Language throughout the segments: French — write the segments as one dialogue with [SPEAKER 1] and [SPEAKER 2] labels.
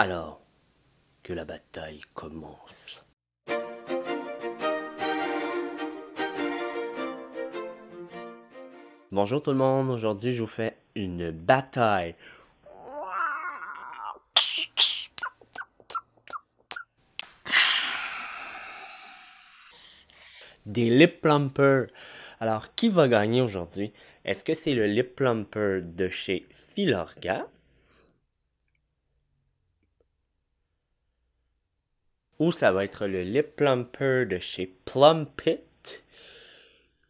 [SPEAKER 1] alors que la bataille commence. Bonjour tout le monde, aujourd'hui je vous fais une bataille. Des lip plumpers. Alors qui va gagner aujourd'hui Est-ce que c'est le lip plumper de chez Filorga ou ça va être le Lip Plumper de chez Plumpit.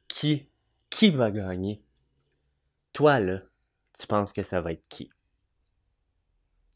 [SPEAKER 1] Qui, qui va gagner? Toi, là, tu penses que ça va être qui?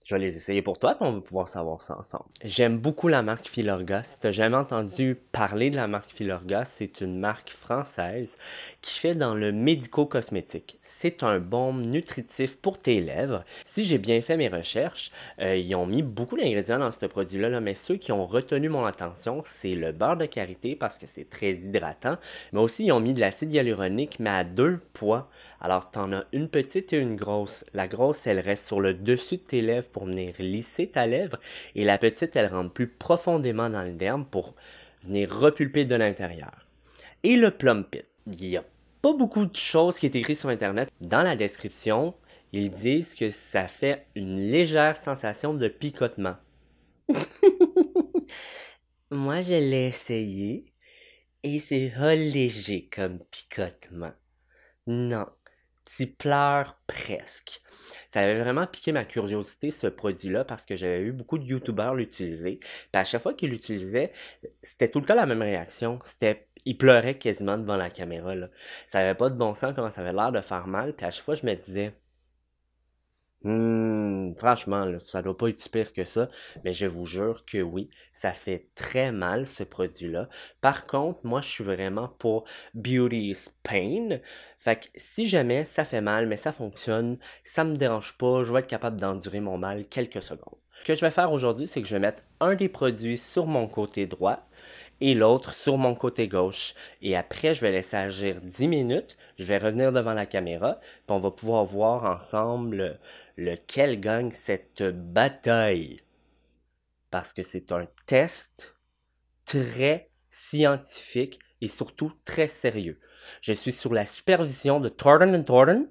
[SPEAKER 1] Je vais les essayer pour toi, puis on va pouvoir savoir ça ensemble. J'aime beaucoup la marque Filorga. Si n'as jamais entendu parler de la marque Filorga, c'est une marque française qui fait dans le médico-cosmétique. C'est un baume nutritif pour tes lèvres. Si j'ai bien fait mes recherches, euh, ils ont mis beaucoup d'ingrédients dans ce produit-là, là, mais ceux qui ont retenu mon attention, c'est le beurre de karité parce que c'est très hydratant, mais aussi ils ont mis de l'acide hyaluronique, mais à deux poids. Alors tu en as une petite et une grosse. La grosse, elle reste sur le dessus de tes lèvres pour venir lisser ta lèvre et la petite, elle rentre plus profondément dans le derme pour venir repulper de l'intérieur. Et le plum Il n'y a pas beaucoup de choses qui est écrit sur Internet. Dans la description, ils disent que ça fait une légère sensation de picotement. Moi, je l'ai essayé et c'est léger comme picotement. Non, qui pleure presque. Ça avait vraiment piqué ma curiosité, ce produit-là, parce que j'avais eu beaucoup de YouTubers l'utiliser. Puis à chaque fois qu'ils l'utilisaient, c'était tout le temps la même réaction. C'était, il pleurait quasiment devant la caméra, là. Ça n'avait pas de bon sens comment ça avait l'air de faire mal. Puis à chaque fois, je me disais, Hum... franchement, là, ça doit pas être pire que ça, mais je vous jure que oui, ça fait très mal ce produit-là. Par contre, moi, je suis vraiment pour Beauty Pain. Fait que si jamais ça fait mal, mais ça fonctionne, ça me dérange pas, je vais être capable d'endurer mon mal quelques secondes. Ce que je vais faire aujourd'hui, c'est que je vais mettre un des produits sur mon côté droit et l'autre sur mon côté gauche. Et après, je vais laisser agir 10 minutes, je vais revenir devant la caméra, puis on va pouvoir voir ensemble lequel gagne cette bataille. Parce que c'est un test très scientifique et surtout très sérieux. Je suis sous la supervision de Thornton and Thornton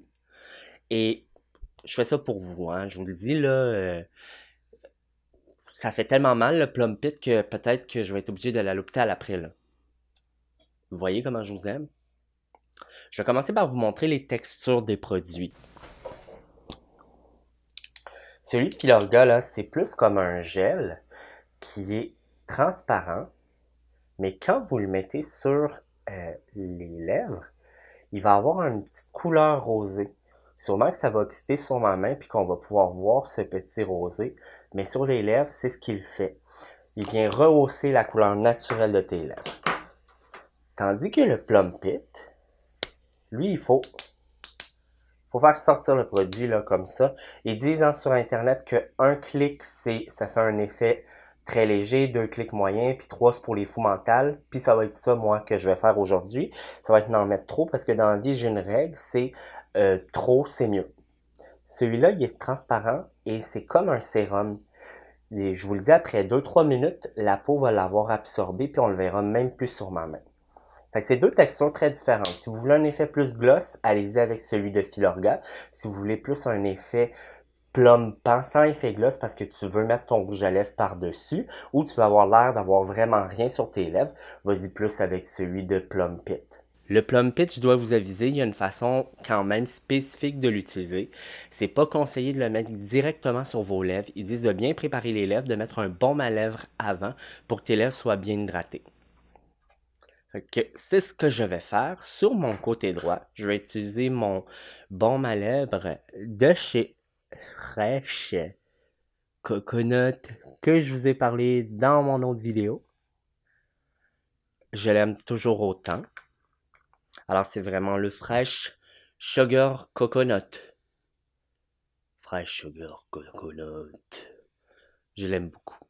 [SPEAKER 1] et je fais ça pour vous, hein, je vous le dis là. Euh, ça fait tellement mal le plum que peut-être que je vais être obligé de à l'hôpital après là. Vous voyez comment je vous aime? Je vais commencer par vous montrer les textures des produits. Celui qui Pilarga, là, c'est plus comme un gel qui est transparent, mais quand vous le mettez sur euh, les lèvres, il va avoir une petite couleur rosée. Sûrement que ça va exciter sur ma main puis qu'on va pouvoir voir ce petit rosé, mais sur les lèvres, c'est ce qu'il fait. Il vient rehausser la couleur naturelle de tes lèvres. Tandis que le Plum lui, il faut faut faire sortir le produit là, comme ça. et disent hein, sur Internet que un clic, c'est, ça fait un effet très léger, deux clics moyens, puis trois c'est pour les fous mentales. Puis ça va être ça, moi, que je vais faire aujourd'hui. Ça va être n'en mettre trop parce que dans la vie, j'ai une règle, c'est euh, trop, c'est mieux. Celui-là, il est transparent et c'est comme un sérum. Et je vous le dis, après deux, trois minutes, la peau va l'avoir absorbé, puis on le verra même plus sur ma main. Fait c'est deux textures très différentes. Si vous voulez un effet plus gloss, allez-y avec celui de Filorga. Si vous voulez plus un effet plompant, sans effet gloss, parce que tu veux mettre ton rouge à lèvres par-dessus, ou tu vas avoir l'air d'avoir vraiment rien sur tes lèvres, vas-y plus avec celui de Pit. Le plum Pit, je dois vous aviser, il y a une façon quand même spécifique de l'utiliser. C'est pas conseillé de le mettre directement sur vos lèvres. Ils disent de bien préparer les lèvres, de mettre un baume à lèvres avant pour que tes lèvres soient bien hydratées c'est ce que je vais faire. Sur mon côté droit, je vais utiliser mon bon malèbre de chez Fresh Coconut que je vous ai parlé dans mon autre vidéo. Je l'aime toujours autant. Alors c'est vraiment le Fresh Sugar Coconut. Fresh Sugar Coconut. Je l'aime beaucoup.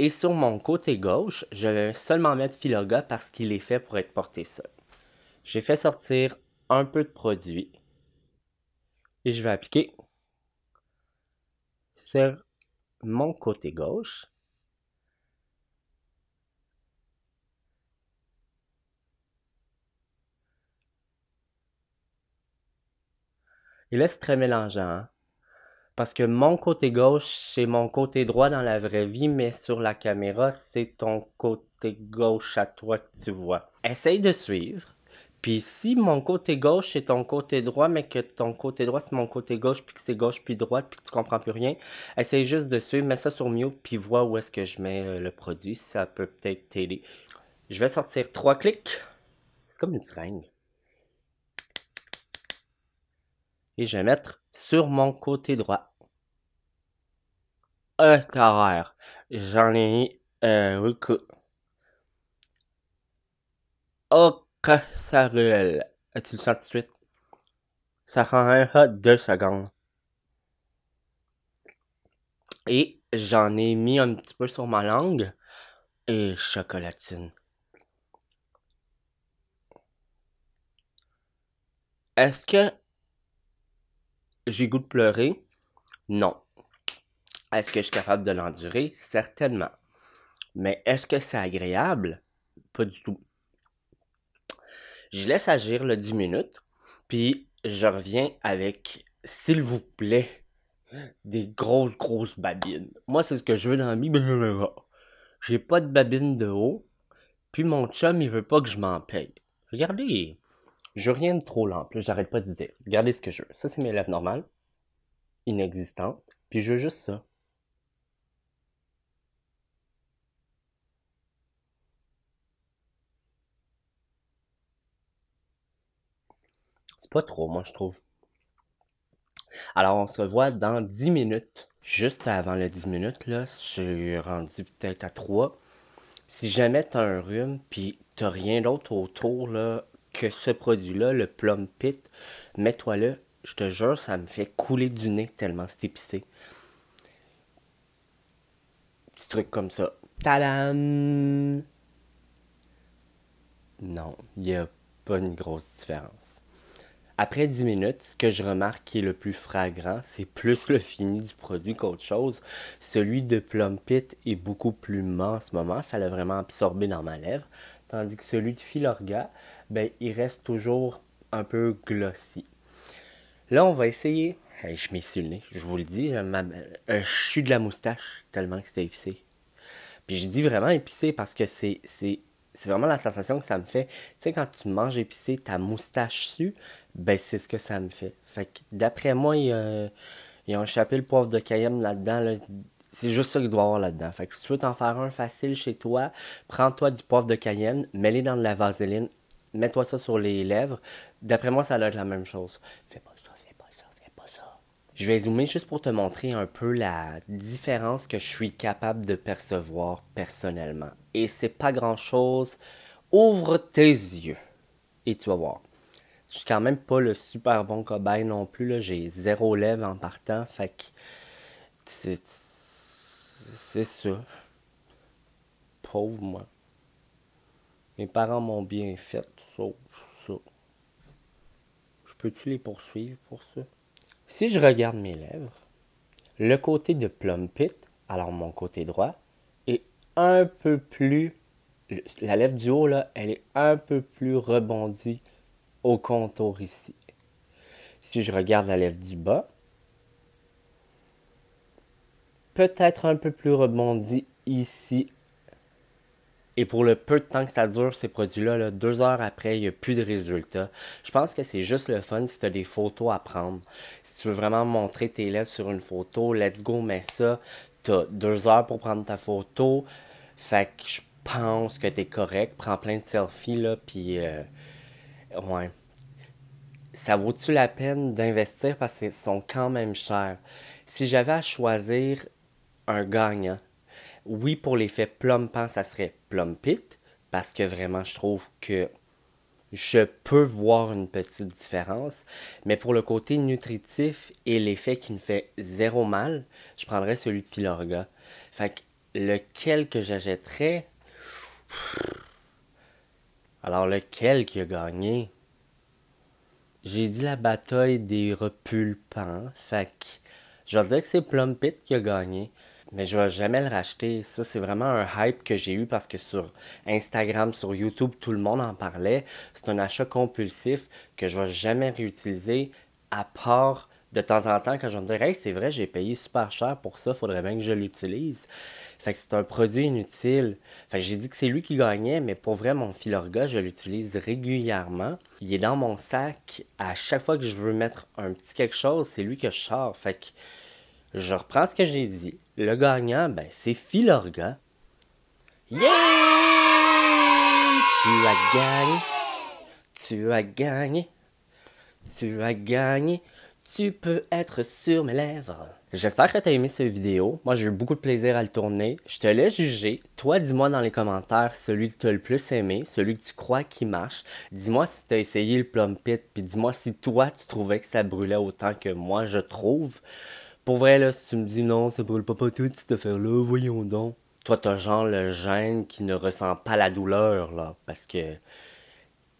[SPEAKER 1] Et sur mon côté gauche, je vais seulement mettre Filoga parce qu'il est fait pour être porté seul. J'ai fait sortir un peu de produit. Et je vais appliquer sur mon côté gauche. Et là, c'est très mélangeant. Hein. Parce que mon côté gauche, c'est mon côté droit dans la vraie vie, mais sur la caméra, c'est ton côté gauche à toi que tu vois. Essaye de suivre. Puis si mon côté gauche c'est ton côté droit, mais que ton côté droit c'est mon côté gauche, puis que c'est gauche puis droite, puis que tu comprends plus rien, essaye juste de suivre, mets ça sur mieux, puis vois où est-ce que je mets euh, le produit, ça peut peut-être t'aider. Je vais sortir trois clics. C'est comme une seringue. Et je vais mettre sur mon côté droit. Un carré. J'en ai un euh, beaucoup. Oh, ça ruelle. Tu le sens tout de suite. Ça prend un haut deux secondes. Et j'en ai mis un petit peu sur ma langue. Et chocolatine. Est-ce que j'ai goût de pleurer? Non. Est-ce que je suis capable de l'endurer? Certainement. Mais est-ce que c'est agréable? Pas du tout. Je laisse agir le 10 minutes, puis je reviens avec, s'il vous plaît, des grosses, grosses babines. Moi, c'est ce que je veux dans la vie. J'ai pas de babines de haut, puis mon chum, il veut pas que je m'en paye. Regardez, je veux rien de trop l'ample, j'arrête pas de dire. Regardez ce que je veux. Ça, c'est mes lèvres normales, inexistantes, puis je veux juste ça. C'est pas trop, moi, je trouve. Alors, on se revoit dans 10 minutes. Juste avant les 10 minutes, là, je suis rendu peut-être à 3. Si jamais t'as un rhume, puis t'as rien d'autre autour, là, que ce produit-là, le Plum Pit, mets-toi le je te jure, ça me fait couler du nez tellement c'est épicé. Petit truc comme ça. Tadam! Non, il n'y a pas une grosse différence. Après 10 minutes, ce que je remarque qui est le plus fragrant, c'est plus le fini du produit qu'autre chose. Celui de Plum Pit est beaucoup plus mince en ce moment, ça l'a vraiment absorbé dans ma lèvre tandis que celui de Filorga, ben, il reste toujours un peu glossy. Là, on va essayer. je m'essuie le nez, je vous le dis, euh, je suis de la moustache tellement que c'était épicé. Puis je dis vraiment épicé parce que c'est vraiment la sensation que ça me fait. Tu sais, quand tu manges épicé, ta moustache sue, ben c'est ce que ça me fait. Fait que d'après moi, ils, ont échappé le poivre de Cayenne là-dedans. là dedans c'est juste ça qu'il doit y avoir là-dedans. Fait que si tu veux t'en faire un facile chez toi, prends-toi du poivre de cayenne, mets-le dans de la vaseline, mets-toi ça sur les lèvres. D'après moi, ça doit être la même chose. Fais pas ça, fais pas ça, fais pas ça. Je vais zoomer juste pour te montrer un peu la différence que je suis capable de percevoir personnellement. Et c'est pas grand-chose. Ouvre tes yeux et tu vas voir. Je suis quand même pas le super bon cobaye non plus. J'ai zéro lèvre en partant. Fait que c'est ça. Pauvre moi. Mes parents m'ont bien fait, sauf ça. Je peux-tu les poursuivre pour ça? Si je regarde mes lèvres, le côté de Plumpit, alors mon côté droit, est un peu plus. La lèvre du haut, là, elle est un peu plus rebondie au contour ici. Si je regarde la lèvre du bas, peut-être un peu plus rebondi ici. Et pour le peu de temps que ça dure, ces produits-là, deux heures après, il n'y a plus de résultats. Je pense que c'est juste le fun si tu as des photos à prendre. Si tu veux vraiment montrer tes lèvres sur une photo, let's go, mets ça. Tu as deux heures pour prendre ta photo. Fait que je pense que tu es correct. Prends plein de selfies, là, puis... Euh, ouais. Ça vaut-tu la peine d'investir parce qu'ils sont quand même chers? Si j'avais à choisir un gagnant. Oui, pour l'effet plompant, ça serait Plumpit. parce que vraiment, je trouve que je peux voir une petite différence, mais pour le côté nutritif et l'effet qui me fait zéro mal, je prendrais celui de Pilorga. Fait que lequel que j'achèterais. Alors, lequel qui a gagné J'ai dit la bataille des repulpants, fait que je vais que c'est Plumpit qui a gagné mais je vais jamais le racheter. Ça, c'est vraiment un hype que j'ai eu parce que sur Instagram, sur YouTube, tout le monde en parlait. C'est un achat compulsif que je vais jamais réutiliser à part de temps en temps quand je me dire « hey, c'est vrai, j'ai payé super cher pour ça, faudrait bien que je l'utilise. Fait que c'est un produit inutile. Fait que j'ai dit que c'est lui qui gagnait, mais pour vrai, mon fil je l'utilise régulièrement. Il est dans mon sac. À chaque fois que je veux mettre un petit quelque chose, c'est lui que je sors. Fait que je reprends ce que j'ai dit. Le gagnant, ben, c'est Philorga. Yeah! Tu as gagné. Tu as gagné. Tu as gagné. Tu peux être sur mes lèvres. J'espère que tu as aimé cette vidéo. Moi, j'ai eu beaucoup de plaisir à le tourner. Je te laisse juger. Toi, dis-moi dans les commentaires celui que tu as le plus aimé, celui que tu crois qui marche. Dis-moi si tu as essayé le plum puis dis-moi si toi, tu trouvais que ça brûlait autant que moi, je trouve. Pour vrai, là, si tu me dis non, ça brûle pas pas tu te fais là voyons donc. Toi, t'as genre le gène qui ne ressent pas la douleur, là, parce que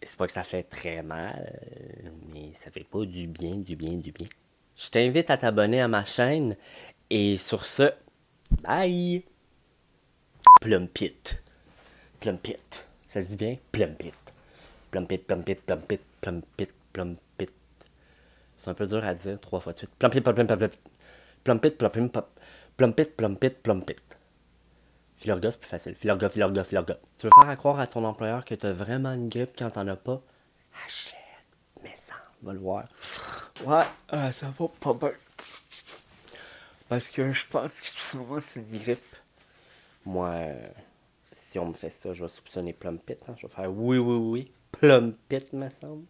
[SPEAKER 1] c'est pas que ça fait très mal, mais ça fait pas du bien, du bien, du bien. Je t'invite à t'abonner à ma chaîne, et sur ce, bye! Plumpit. Plumpit. Ça se dit bien? Plumpit. Plumpit, plumpit, plumpit, plumpit, plumpit. C'est un peu dur à dire trois fois de suite. Plumpit, plumpit, plumpit. Plumpit, plumpit, plumpit, plumpit, plumpit. Filorga, c'est plus facile. Filorga, filorga, filorga. Tu veux faire croire à ton employeur que t'as vraiment une grippe quand t'en as pas? Achète, mais ça, va le voir. Ouais, euh, ça va pas bien. Parce que je pense que souvent c'est une grippe. Moi, euh, si on me fait ça, je vais soupçonner Plumpit. Hein. Je vais faire oui, oui, oui. Plumpit, me semble.